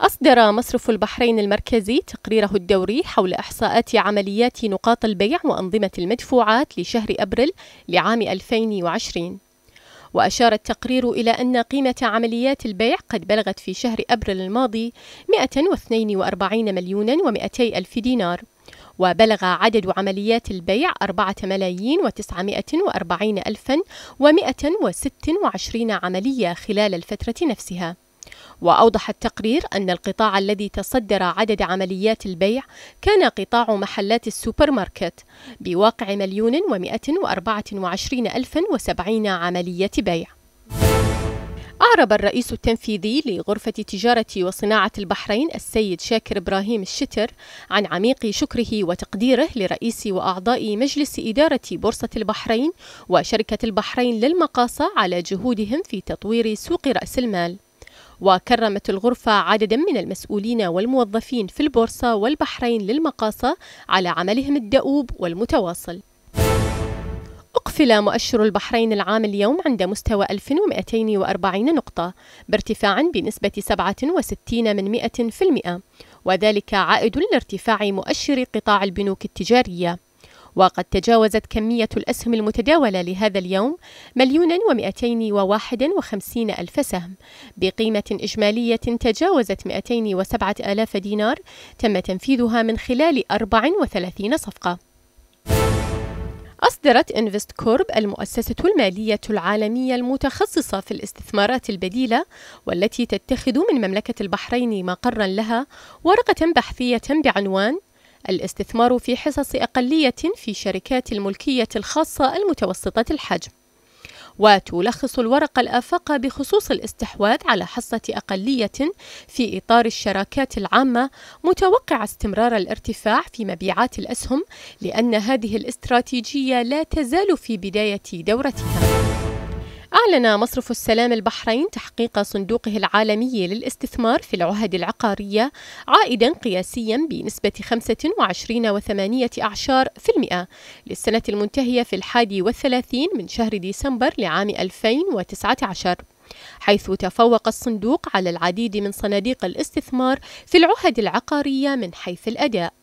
أصدر مصرف البحرين المركزي تقريره الدوري حول إحصاءات عمليات نقاط البيع وأنظمة المدفوعات لشهر أبريل لعام 2020 وأشار التقرير إلى أن قيمة عمليات البيع قد بلغت في شهر أبريل الماضي 142 مليون و200 ألف دينار وبلغ عدد عمليات البيع 4 ملايين و940 ألفا و126 عملية خلال الفترة نفسها وأوضح التقرير أن القطاع الذي تصدر عدد عمليات البيع كان قطاع محلات السوبر ماركت بواقع مليون ومئة وأربعة وعشرين ألف وسبعين عملية بيع أعرب الرئيس التنفيذي لغرفة تجارة وصناعة البحرين السيد شاكر إبراهيم الشتر عن عميق شكره وتقديره لرئيس وأعضاء مجلس إدارة بورصة البحرين وشركة البحرين للمقاصة على جهودهم في تطوير سوق رأس المال وكرمت الغرفة عددا من المسؤولين والموظفين في البورصة والبحرين للمقاصة على عملهم الدؤوب والمتواصل أقفل مؤشر البحرين العام اليوم عند مستوى 1240 نقطة بارتفاع بنسبة 67 من 100 وذلك عائد لارتفاع مؤشر قطاع البنوك التجارية وقد تجاوزت كمية الأسهم المتداولة لهذا اليوم مليون ومئتين وواحد وخمسين ألف سهم بقيمة إجمالية تجاوزت 207 ألاف دينار تم تنفيذها من خلال 34 صفقة أصدرت إنفست كورب المؤسسة المالية العالمية المتخصصة في الاستثمارات البديلة والتي تتخذ من مملكة البحرين مقرا لها ورقة بحثية بعنوان الاستثمار في حصص أقلية في شركات الملكية الخاصة المتوسطة الحجم وتلخص الورقة الآفاق بخصوص الاستحواذ على حصة أقلية في إطار الشراكات العامة متوقع استمرار الارتفاع في مبيعات الأسهم لأن هذه الاستراتيجية لا تزال في بداية دورتها أعلن مصرف السلام البحرين تحقيق صندوقه العالمي للاستثمار في العهد العقارية عائدا قياسيا بنسبة 25.8% للسنة المنتهية في الحادي والثلاثين من شهر ديسمبر لعام 2019 حيث تفوق الصندوق على العديد من صناديق الاستثمار في العهد العقارية من حيث الأداء